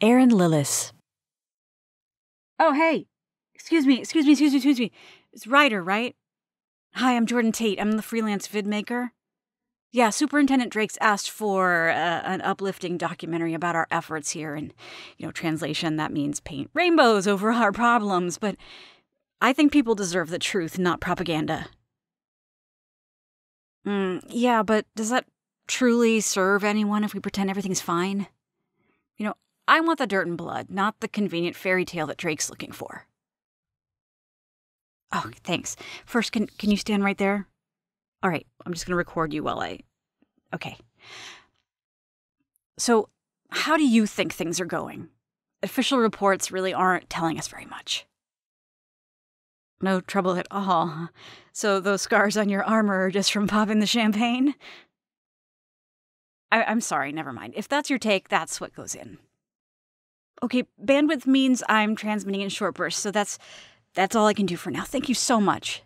Aaron Lillis. Oh, hey. Excuse me, excuse me, excuse me, excuse me. It's Ryder, right? Hi, I'm Jordan Tate. I'm the freelance vid maker. Yeah, Superintendent Drake's asked for uh, an uplifting documentary about our efforts here. And, you know, translation, that means paint rainbows over our problems. But I think people deserve the truth, not propaganda. Mm, yeah, but does that truly serve anyone if we pretend everything's fine? You know, I want the dirt and blood, not the convenient fairy tale that Drake's looking for. Oh, thanks. First, can can you stand right there? All right, I'm just going to record you while I Okay. So, how do you think things are going? Official reports really aren't telling us very much. No trouble at all. So, those scars on your armor are just from popping the champagne? I- am sorry, never mind. If that's your take, that's what goes in. Okay, bandwidth means I'm transmitting in short bursts, so that's that's all I can do for now. Thank you so much.